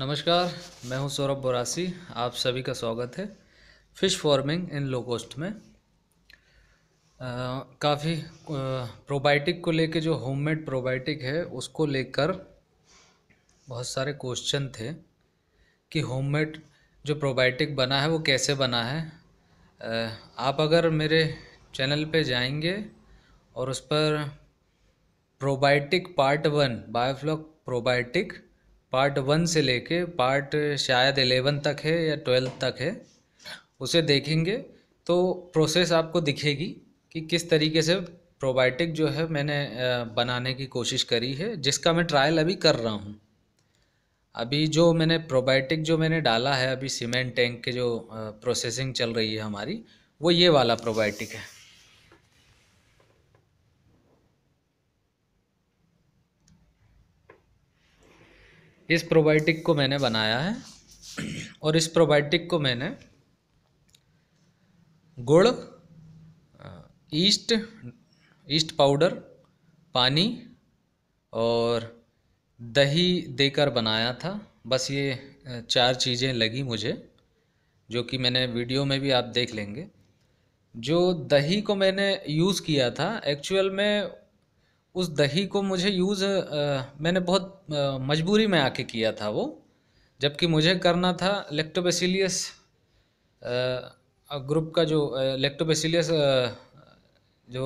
नमस्कार मैं हूं सौरभ बोरासी आप सभी का स्वागत है फ़िश फार्मिंग इन लो में काफ़ी प्रोबायोटिक को लेके जो होममेड प्रोबायोटिक है उसको लेकर बहुत सारे क्वेश्चन थे कि होममेड जो प्रोबायोटिक बना है वो कैसे बना है आ, आप अगर मेरे चैनल पे जाएंगे और उस पर probiotic part one biofloc probiotic part one से लेके पार्ट शायद एलेवन तक है या ट्वेल्थ तक है उसे देखेंगे तो प्रोसेस आपको दिखेगी कि किस तरीके से प्रोबायोटिक जो है मैंने बनाने की कोशिश करी है जिसका मैं ट्रायल अभी कर रहा हूँ अभी जो मैंने प्रोबायोटिक जो मैंने डाला है अभी सीमेंट टैंक के जो प्रोसेसिंग चल रही है हमारी वो ये वाला प्रोबायोटिक है इस प्रोबायोटिक को मैंने बनाया है और इस प्रोबायोटिक को मैंने गुड़ ईस्ट ईस्ट पाउडर पानी और दही देकर बनाया था बस ये चार चीज़ें लगी मुझे जो कि मैंने वीडियो में भी आप देख लेंगे जो दही को मैंने यूज़ किया था एक्चुअल में उस दही को मुझे यूज़ मैंने बहुत आ, मजबूरी में आके किया था वो जबकि मुझे करना था लेक्टोबेसिलियस ग्रुप का जो लेक्टोबेसिलियस जो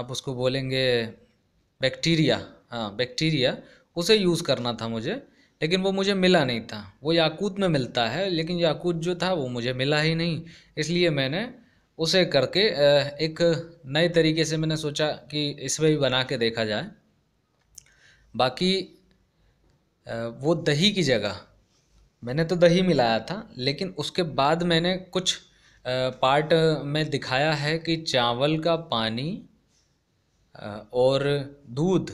आप उसको बोलेंगे बैक्टीरिया हाँ बैक्टीरिया उसे यूज़ करना था मुझे लेकिन वो मुझे मिला नहीं था वो याकूत में मिलता है लेकिन याकूत जो था वो मुझे मिला ही नहीं इसलिए मैंने उसे करके एक नए तरीके से मैंने सोचा कि इसमें भी बना के देखा जाए बाकी वो दही की जगह मैंने तो दही मिलाया था लेकिन उसके बाद मैंने कुछ पार्ट में दिखाया है कि चावल का पानी और दूध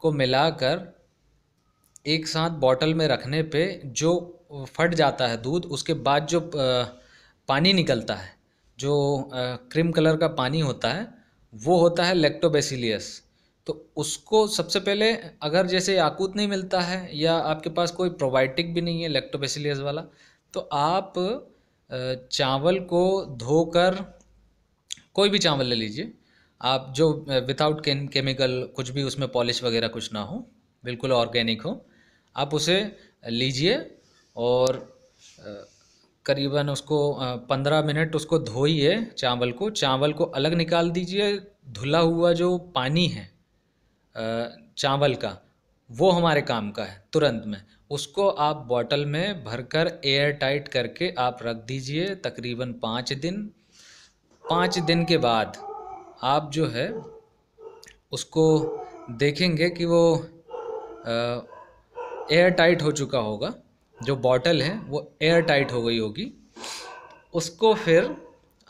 को मिलाकर एक साथ बॉटल में रखने पे जो फट जाता है दूध उसके बाद जो पानी निकलता है जो क्रीम कलर का पानी होता है वो होता है लेक्टोबेसिलियस तो उसको सबसे पहले अगर जैसे याकूत नहीं मिलता है या आपके पास कोई प्रोबायोटिक भी नहीं है लेक्टोबेसिलियस वाला तो आप चावल को धोकर कोई भी चावल ले लीजिए आप जो विदाउट केमिकल कुछ भी उसमें पॉलिश वगैरह कुछ ना हो बिल्कुल ऑर्गेनिक हो आप उसे लीजिए और करीबन उसको पंद्रह मिनट उसको धोइए चावल को चावल को अलग निकाल दीजिए धुला हुआ जो पानी है चावल का वो हमारे काम का है तुरंत में उसको आप बॉटल में भरकर एयर टाइट करके आप रख दीजिए तकरीबन पाँच दिन पाँच दिन के बाद आप जो है उसको देखेंगे कि वो एयर टाइट हो चुका होगा जो बॉटल है वो एयर टाइट हो गई होगी उसको फिर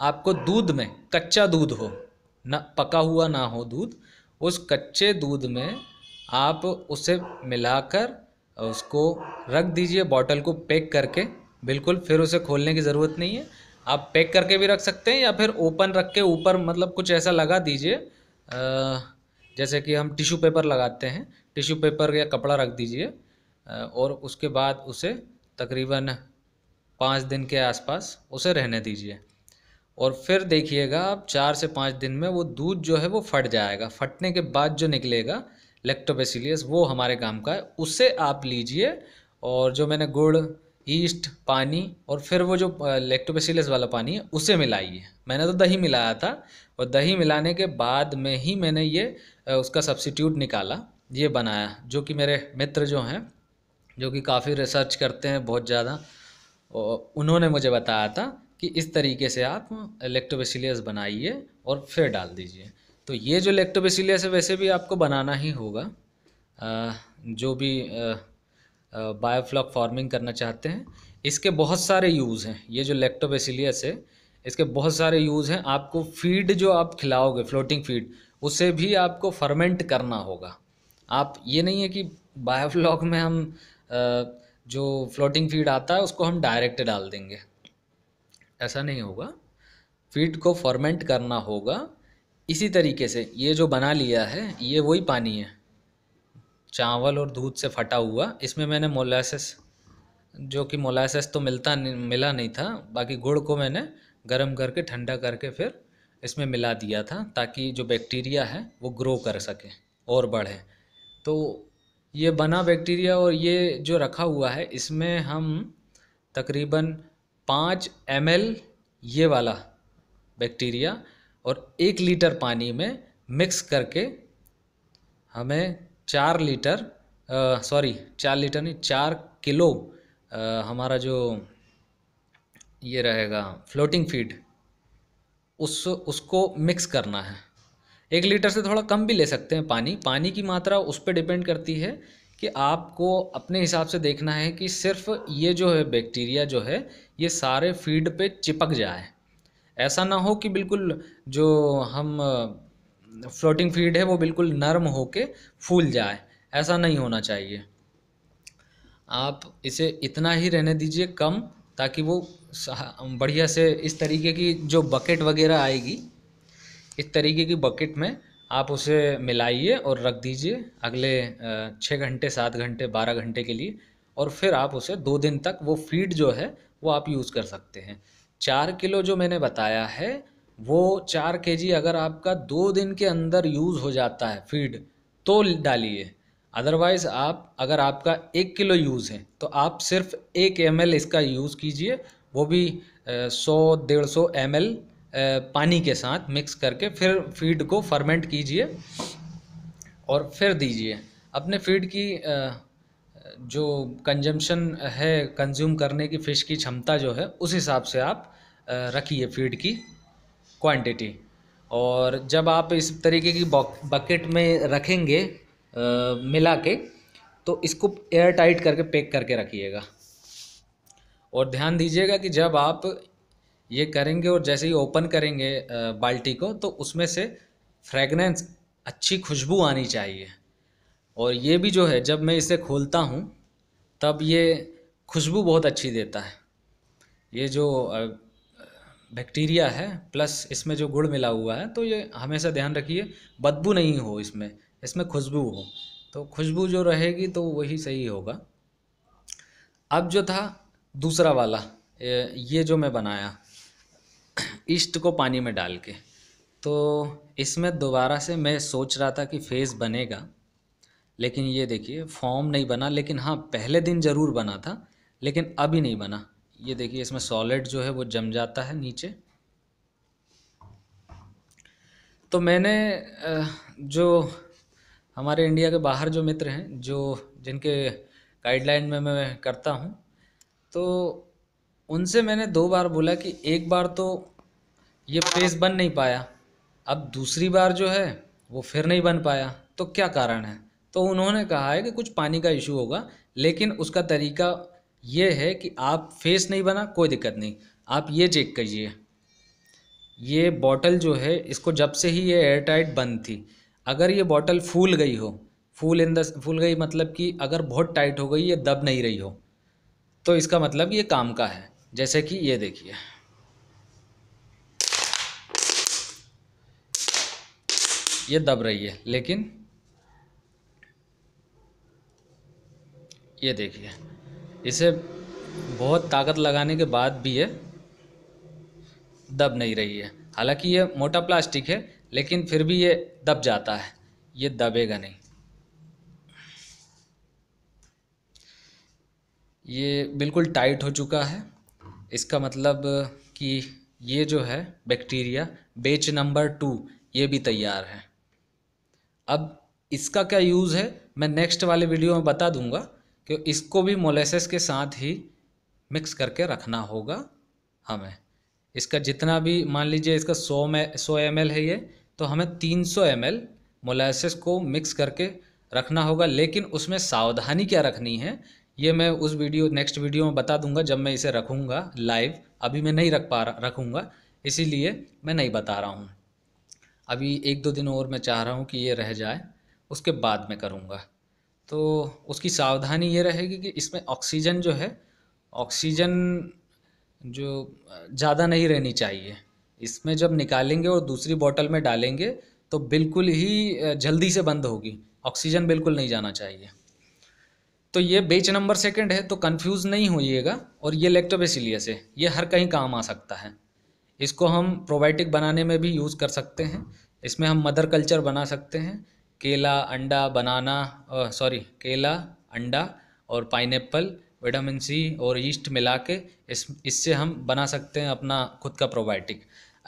आपको दूध में कच्चा दूध हो ना पका हुआ ना हो दूध उस कच्चे दूध में आप उसे मिलाकर उसको रख दीजिए बॉटल को पैक करके बिल्कुल फिर उसे खोलने की ज़रूरत नहीं है आप पैक करके भी रख सकते हैं या फिर ओपन रख के ऊपर मतलब कुछ ऐसा लगा दीजिए जैसे कि हम टिश्यू पेपर लगाते हैं टिश्यू पेपर या कपड़ा रख दीजिए और उसके बाद उसे तकरीबन पाँच दिन के आसपास उसे रहने दीजिए और फिर देखिएगा आप चार से पाँच दिन में वो दूध जो है वो फट जाएगा फटने के बाद जो निकलेगा लेक्टोबेसिलियस वो हमारे काम का है उसे आप लीजिए और जो मैंने गुड़ ईस्ट पानी और फिर वो जो लेक्टोबेसिलियस वाला पानी है उसे मिलाइए मैंने तो दही मिलाया था और दही मिलाने के बाद में ही मैंने ये उसका सब्सिट्यूट निकाला ये बनाया जो कि मेरे मित्र जो हैं जो कि काफ़ी रिसर्च करते हैं बहुत ज़्यादा उन्होंने मुझे बताया था कि इस तरीके से आप लेक्टोबेसिलियस बनाइए और फिर डाल दीजिए तो ये जो लेक्टोबेसिलियस है वैसे भी आपको बनाना ही होगा जो भी बायोफ्लॉक फार्मिंग करना चाहते हैं इसके बहुत सारे यूज़ हैं ये जो लेक्टोबेसिलियस है इसके बहुत सारे यूज़ हैं आपको फीड जो आप खिलाओगे फ्लोटिंग फीड उसे भी आपको फर्मेंट करना होगा आप ये नहीं है कि बायोफ्लॉक में हम जो फ्लोटिंग फीड आता है उसको हम डायरेक्ट डाल देंगे ऐसा नहीं होगा फीड को फॉर्मेंट करना होगा इसी तरीके से ये जो बना लिया है ये वही पानी है चावल और दूध से फटा हुआ इसमें मैंने मोलासेस जो कि मोलासेस तो मिलता नहीं मिला नहीं था बाकी गुड़ को मैंने गर्म करके ठंडा करके फिर इसमें मिला दिया था ताकि जो बैक्टीरिया है वो ग्रो कर सके और बढ़े तो ये बना बैक्टीरिया और ये जो रखा हुआ है इसमें हम तकरीबन पाँच एम ये वाला बैक्टीरिया और एक लीटर पानी में मिक्स करके हमें चार लीटर सॉरी चार लीटर नहीं चार किलो आ, हमारा जो ये रहेगा फ्लोटिंग फीड उस उसको मिक्स करना है एक लीटर से थोड़ा कम भी ले सकते हैं पानी पानी की मात्रा उस पर डिपेंड करती है कि आपको अपने हिसाब से देखना है कि सिर्फ ये जो है बैक्टीरिया जो है ये सारे फीड पे चिपक जाए ऐसा ना हो कि बिल्कुल जो हम फ्लोटिंग फीड है वो बिल्कुल नरम हो के फूल जाए ऐसा नहीं होना चाहिए आप इसे इतना ही रहने दीजिए कम ताकि वो बढ़िया से इस तरीके की जो बकेट वगैरह आएगी इस तरीके की बकेट में आप उसे मिलाइए और रख दीजिए अगले छः घंटे सात घंटे बारह घंटे के लिए और फिर आप उसे दो दिन तक वो फीड जो है वो आप यूज़ कर सकते हैं चार किलो जो मैंने बताया है वो चार के जी अगर आपका दो दिन के अंदर यूज़ हो जाता है फीड तो डालिए अदरवाइज़ आप अगर आपका एक किलो यूज़ है तो आप सिर्फ एक एम इसका यूज़ कीजिए वो भी सौ डेढ़ सौ एम पानी के साथ मिक्स करके फिर फीड को फर्मेंट कीजिए और फिर दीजिए अपने फीड की जो कंजम्पशन है कंज्यूम करने की फ़िश की क्षमता जो है उस हिसाब से आप रखिए फीड की क्वांटिटी और जब आप इस तरीके की बकेट में रखेंगे मिला के तो इसको एयर टाइट करके पैक करके रखिएगा और ध्यान दीजिएगा कि जब आप ये करेंगे और जैसे ही ओपन करेंगे बाल्टी को तो उसमें से फ्रेगनेंस अच्छी खुशबू आनी चाहिए और ये भी जो है जब मैं इसे खोलता हूँ तब ये खुशबू बहुत अच्छी देता है ये जो बैक्टीरिया है प्लस इसमें जो गुड़ मिला हुआ है तो ये हमेशा ध्यान रखिए बदबू नहीं हो इसमें इसमें खुशबू हो तो खुशबू जो रहेगी तो वही सही होगा अब जो था दूसरा वाला ये जो मैं बनाया ईस्ट को पानी में डाल के तो इसमें दोबारा से मैं सोच रहा था कि फेस बनेगा लेकिन ये देखिए फॉर्म नहीं बना लेकिन हाँ पहले दिन ज़रूर बना था लेकिन अभी नहीं बना ये देखिए इसमें सॉलिड जो है वो जम जाता है नीचे तो मैंने जो हमारे इंडिया के बाहर जो मित्र हैं जो जिनके गाइडलाइन में मैं करता हूँ तो उनसे मैंने दो बार बोला कि एक बार तो ये पेज बन नहीं पाया अब दूसरी बार जो है वो फिर नहीं बन पाया तो क्या कारण है तो उन्होंने कहा है कि कुछ पानी का इशू होगा लेकिन उसका तरीका ये है कि आप फेस नहीं बना कोई दिक्कत नहीं आप ये चेक करिए ये बॉटल जो है इसको जब से ही ये एयर टाइट बंद थी अगर ये बॉटल फूल गई हो फूल इन द फूल गई मतलब कि अगर बहुत टाइट हो गई ये दब नहीं रही हो तो इसका मतलब ये काम का है जैसे कि ये देखिए ये दब रही है लेकिन ये देखिए इसे बहुत ताकत लगाने के बाद भी ये दब नहीं रही है हालांकि ये मोटा प्लास्टिक है लेकिन फिर भी ये दब जाता है ये दबेगा नहीं ये बिल्कुल टाइट हो चुका है इसका मतलब कि ये जो है बैक्टीरिया बेच नंबर टू ये भी तैयार है अब इसका क्या यूज़ है मैं नेक्स्ट वाले वीडियो में बता दूंगा कि इसको भी मोलेसेस के साथ ही मिक्स करके रखना होगा हमें इसका जितना भी मान लीजिए इसका सौ में सौ एम है ये तो हमें तीन सौ एम एल को मिक्स करके रखना होगा लेकिन उसमें सावधानी क्या रखनी है ये मैं उस वीडियो नेक्स्ट वीडियो में बता दूंगा जब मैं इसे रखूँगा लाइव अभी मैं नहीं रख पा रहा रखूँगा इसीलिए मैं नहीं बता रहा हूँ अभी एक दो दिन और मैं चाह रहा हूँ कि ये रह जाए उसके बाद मैं करूँगा तो उसकी सावधानी ये रहेगी कि इसमें ऑक्सीजन जो है ऑक्सीजन जो ज़्यादा नहीं रहनी चाहिए इसमें जब निकालेंगे और दूसरी बॉटल में डालेंगे तो बिल्कुल ही जल्दी से बंद होगी ऑक्सीजन बिल्कुल नहीं जाना चाहिए तो ये बेच नंबर सेकंड है तो कंफ्यूज नहीं होइएगा और ये लेक्टोबेसिलियस है ये हर कहीं काम आ सकता है इसको हम प्रोबायोटिक बनाने में भी यूज़ कर सकते हैं इसमें हम मदर कल्चर बना सकते हैं केला अंडा बनाना सॉरी केला अंडा और एप्पल विटामिन सी और ईस्ट मिला के इस इससे हम बना सकते हैं अपना खुद का प्रोबायोटिक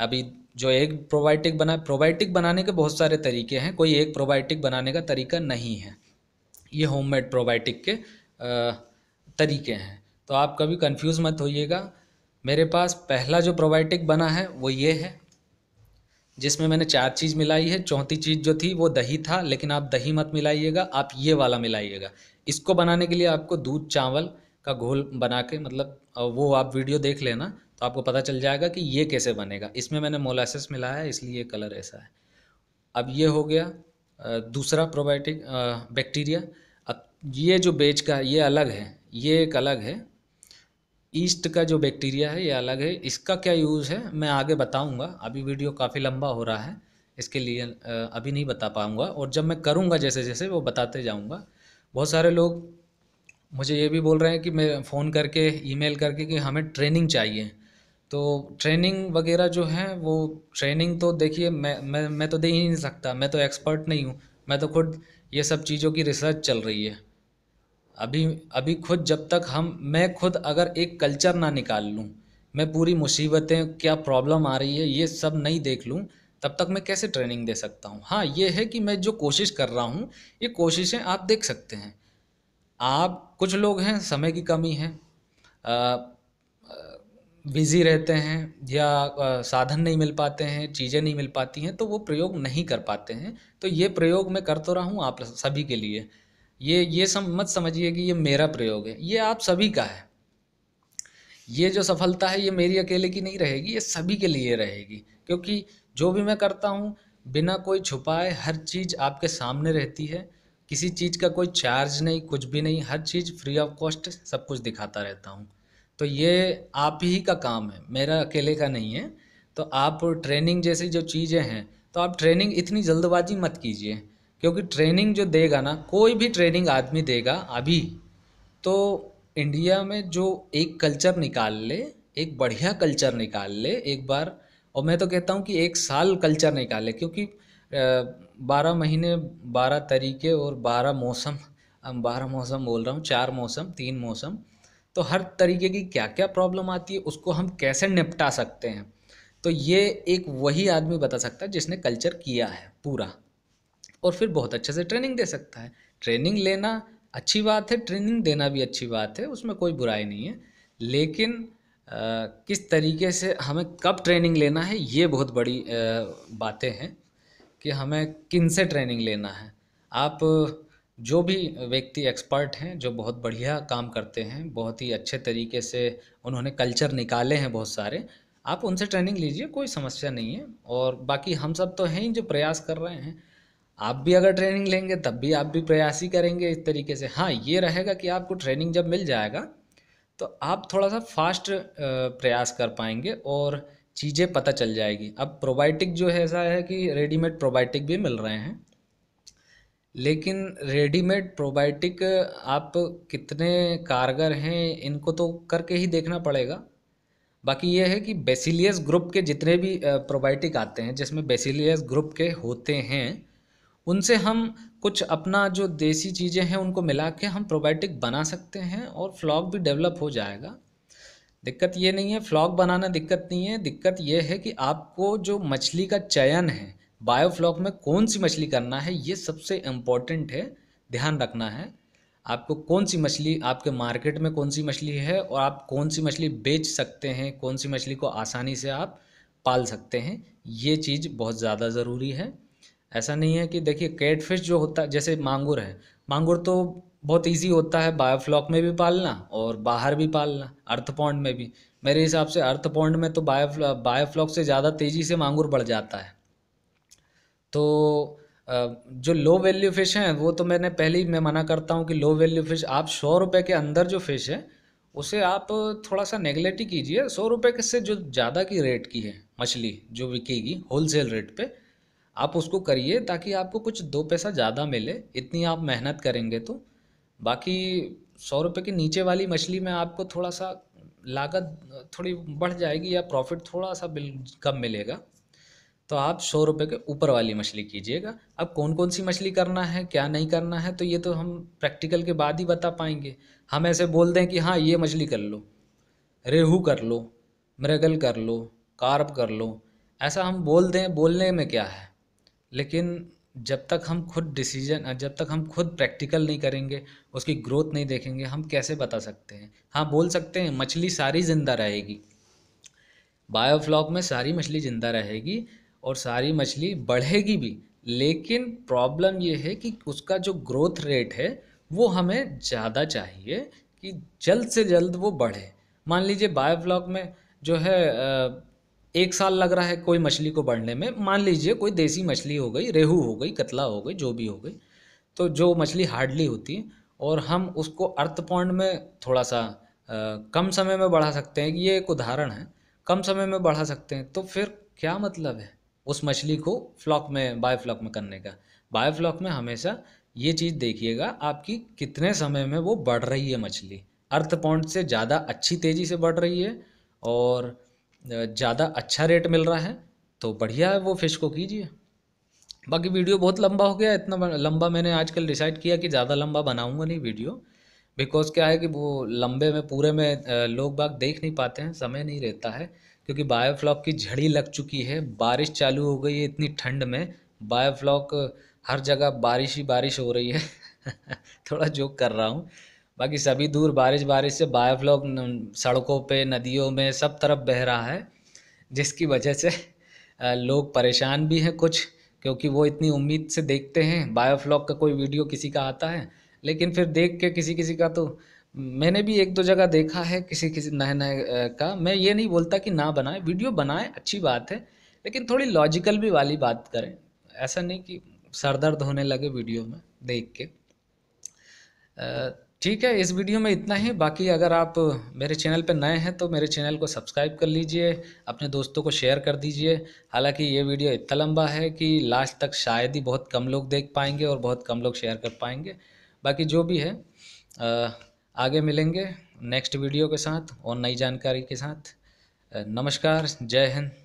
अभी जो एक प्रोबायोटिक बना प्रोबायोटिक बनाने के बहुत सारे तरीके हैं कोई एक प्रोबायोटिक बनाने का तरीका नहीं है ये होममेड प्रोबायोटिक के तरीके हैं तो आप कभी कंफ्यूज मत होइएगा मेरे पास पहला जो प्रोबायोटिक बना है वो ये है जिसमें मैंने चार चीज़ मिलाई है चौथी चीज़ जो थी वो दही था लेकिन आप दही मत मिलाइएगा आप ये वाला मिलाइएगा इसको बनाने के लिए आपको दूध चावल का घोल बना के मतलब वो आप वीडियो देख लेना तो आपको पता चल जाएगा कि ये कैसे बनेगा इसमें मैंने मोलासिस मिलाया है इसलिए कलर ऐसा है अब ये हो गया दूसरा प्रोबायोटिक बैक्टीरिया ये जो बेच का ये अलग है ये एक अलग है ईस्ट का जो बैक्टीरिया है ये अलग है इसका क्या यूज़ है मैं आगे बताऊंगा अभी वीडियो काफ़ी लंबा हो रहा है इसके लिए अभी नहीं बता पाऊंगा और जब मैं करूंगा जैसे जैसे वो बताते जाऊंगा बहुत सारे लोग मुझे ये भी बोल रहे हैं कि मैं फ़ोन करके ईमेल करके कि हमें ट्रेनिंग चाहिए तो ट्रेनिंग वगैरह जो है वो ट्रेनिंग तो देखिए मैं मैं मैं तो दे ही नहीं सकता मैं तो एक्सपर्ट नहीं हूँ मैं तो खुद ये सब चीज़ों की रिसर्च चल रही है अभी अभी खुद जब तक हम मैं खुद अगर एक कल्चर ना निकाल लूँ मैं पूरी मुसीबतें क्या प्रॉब्लम आ रही है ये सब नहीं देख लूँ तब तक मैं कैसे ट्रेनिंग दे सकता हूँ हाँ ये है कि मैं जो कोशिश कर रहा हूँ ये कोशिशें आप देख सकते हैं आप कुछ लोग हैं समय की कमी है बिज़ी रहते हैं या आ, साधन नहीं मिल पाते हैं चीज़ें नहीं मिल पाती हैं तो वो प्रयोग नहीं कर पाते हैं तो ये प्रयोग मैं कर तो रहा हूँ आप सभी के लिए ये ये सम मत समझिए कि ये मेरा प्रयोग है ये आप सभी का है ये जो सफलता है ये मेरी अकेले की नहीं रहेगी ये सभी के लिए रहेगी क्योंकि जो भी मैं करता हूँ बिना कोई छुपाए हर चीज़ आपके सामने रहती है किसी चीज़ का कोई चार्ज नहीं कुछ भी नहीं हर चीज़ फ्री ऑफ कॉस्ट सब कुछ दिखाता रहता हूँ तो ये आप ही का काम है मेरा अकेले का नहीं है तो आप ट्रेनिंग जैसी जो चीज़ें हैं तो आप ट्रेनिंग इतनी जल्दबाजी मत कीजिए क्योंकि ट्रेनिंग जो देगा ना कोई भी ट्रेनिंग आदमी देगा अभी तो इंडिया में जो एक कल्चर निकाल ले एक बढ़िया कल्चर निकाल ले एक बार और मैं तो कहता हूँ कि एक साल कल्चर निकाले क्योंकि बारह महीने बारह तरीके और बारह मौसम हम बारह मौसम बोल रहा हूँ चार मौसम तीन मौसम तो हर तरीके की क्या क्या प्रॉब्लम आती है उसको हम कैसे निपटा सकते हैं तो ये एक वही आदमी बता सकता है जिसने कल्चर किया है पूरा और फिर बहुत अच्छे से ट्रेनिंग दे सकता है ट्रेनिंग लेना अच्छी बात है ट्रेनिंग देना भी अच्छी बात है उसमें कोई बुराई नहीं है लेकिन आ, किस तरीके से हमें कब ट्रेनिंग लेना है ये बहुत बड़ी बातें हैं कि हमें किन से ट्रेनिंग लेना है आप जो भी व्यक्ति एक्सपर्ट हैं जो बहुत बढ़िया काम करते हैं बहुत ही अच्छे तरीके से उन्होंने कल्चर निकाले हैं बहुत सारे आप उनसे ट्रेनिंग लीजिए कोई समस्या नहीं है और बाकी हम सब तो हैं ही जो प्रयास कर रहे हैं आप भी अगर ट्रेनिंग लेंगे तब भी आप भी प्रयास ही करेंगे इस तरीके से हाँ ये रहेगा कि आपको ट्रेनिंग जब मिल जाएगा तो आप थोड़ा सा फास्ट प्रयास कर पाएंगे और चीज़ें पता चल जाएगी अब प्रोबायोटिक जो है ऐसा है कि रेडीमेड प्रोबायोटिक भी मिल रहे हैं लेकिन रेडीमेड प्रोबायोटिक आप कितने कारगर हैं इनको तो करके ही देखना पड़ेगा बाकी ये है कि बेसिलियस ग्रुप के जितने भी प्रोबायोटिक आते हैं जिसमें बेसिलियस ग्रुप के होते हैं उनसे हम कुछ अपना जो देसी चीज़ें हैं उनको मिला के हम प्रोबायोटिक बना सकते हैं और फ्लॉक भी डेवलप हो जाएगा दिक्कत ये नहीं है फ्लॉक बनाना दिक्कत नहीं है दिक्कत ये है कि आपको जो मछली का चयन है बायोफ्लॉक में कौन सी मछली करना है ये सबसे इम्पोर्टेंट है ध्यान रखना है आपको कौन सी मछली आपके मार्केट में कौन सी मछली है और आप कौन सी मछली बेच सकते हैं कौन सी मछली को आसानी से आप पाल सकते हैं ये चीज़ बहुत ज़्यादा ज़रूरी है ऐसा नहीं है कि देखिए कैटफिश जो होता है जैसे मांगुर है मांगुर तो बहुत इजी होता है बायोफ्लॉक में भी पालना और बाहर भी पालना अर्थ पॉन्ड में भी मेरे हिसाब से अर्थ पॉन्ड में तो बायो बायोफ्लॉक से ज़्यादा तेज़ी से मांगुर बढ़ जाता है तो जो लो वैल्यू फ़िश हैं वो तो मैंने पहले ही मैं मना करता हूँ कि लो वैल्यू फ़िश आप सौ रुपये के अंदर जो फ़िश है उसे आप थोड़ा सा नेगलेक्ट ही कीजिए सौ रुपये से जो ज़्यादा की रेट की है मछली जो बिकेगी होलसेल रेट पर आप उसको करिए ताकि आपको कुछ दो पैसा ज़्यादा मिले इतनी आप मेहनत करेंगे तो बाकी सौ रुपये के नीचे वाली मछली में आपको थोड़ा सा लागत थोड़ी बढ़ जाएगी या प्रॉफिट थोड़ा सा बिल कम मिलेगा तो आप सौ रुपये के ऊपर वाली मछली कीजिएगा अब कौन कौन सी मछली करना है क्या नहीं करना है तो ये तो हम प्रैक्टिकल के बाद ही बता पाएंगे हम ऐसे बोल दें कि हाँ ये मछली कर लो रेहू कर लो मृगल कर लो कार्प कर लो ऐसा हम बोल दें बोलने में क्या है लेकिन जब तक हम खुद डिसीजन जब तक हम खुद प्रैक्टिकल नहीं करेंगे उसकी ग्रोथ नहीं देखेंगे हम कैसे बता सकते हैं हाँ बोल सकते हैं मछली सारी ज़िंदा रहेगी बायोफ्लॉक में सारी मछली ज़िंदा रहेगी और सारी मछली बढ़ेगी भी लेकिन प्रॉब्लम ये है कि उसका जो ग्रोथ रेट है वो हमें ज़्यादा चाहिए कि जल्द से जल्द वो बढ़े मान लीजिए बायोफ्लॉक में जो है एक साल लग रहा है कोई मछली को बढ़ने में मान लीजिए कोई देसी मछली हो गई रेहू हो गई कतला हो गई जो भी हो गई तो जो मछली हार्डली होती है और हम उसको अर्थ पॉइंट में थोड़ा सा आ, कम समय में बढ़ा सकते हैं ये एक उदाहरण है कम समय में बढ़ा सकते हैं तो फिर क्या मतलब है उस मछली को फ्लॉक में बाय फ्लॉक में करने का बाय फ्लॉक में हमेशा ये चीज़ देखिएगा आपकी कितने समय में वो बढ़ रही है मछली अर्थ पॉइंट से ज़्यादा अच्छी तेज़ी से बढ़ रही है और ज़्यादा अच्छा रेट मिल रहा है तो बढ़िया है वो फ़िश को कीजिए बाकी वीडियो बहुत लंबा हो गया इतना लंबा मैंने आजकल डिसाइड किया कि ज़्यादा लंबा बनाऊंगा नहीं वीडियो बिकॉज़ क्या है कि वो लंबे में पूरे में लोग बाग देख नहीं पाते हैं समय नहीं रहता है क्योंकि बायोफ्लॉक की झड़ी लग चुकी है बारिश चालू हो गई है इतनी ठंड में बायोफ्लॉक हर जगह बारिश ही बारिश हो रही है थोड़ा जोक कर रहा हूँ बाकी सभी दूर बारिश बारिश से बायोफ्लॉग सड़कों पे नदियों में सब तरफ बह रहा है जिसकी वजह से लोग परेशान भी हैं कुछ क्योंकि वो इतनी उम्मीद से देखते हैं बायोफ्लॉग का कोई वीडियो किसी का आता है लेकिन फिर देख के किसी किसी का तो मैंने भी एक दो जगह देखा है किसी किसी नए नए का मैं ये नहीं बोलता कि ना बनाए वीडियो बनाए अच्छी बात है लेकिन थोड़ी लॉजिकल भी वाली बात करें ऐसा नहीं कि सर दर्द होने लगे वीडियो में देख के ठीक है इस वीडियो में इतना ही बाकी अगर आप मेरे चैनल पर नए हैं तो मेरे चैनल को सब्सक्राइब कर लीजिए अपने दोस्तों को शेयर कर दीजिए हालांकि ये वीडियो इतना लंबा है कि लास्ट तक शायद ही बहुत कम लोग देख पाएंगे और बहुत कम लोग शेयर कर पाएंगे बाकी जो भी है आगे मिलेंगे नेक्स्ट वीडियो के साथ और नई जानकारी के साथ नमस्कार जय हिंद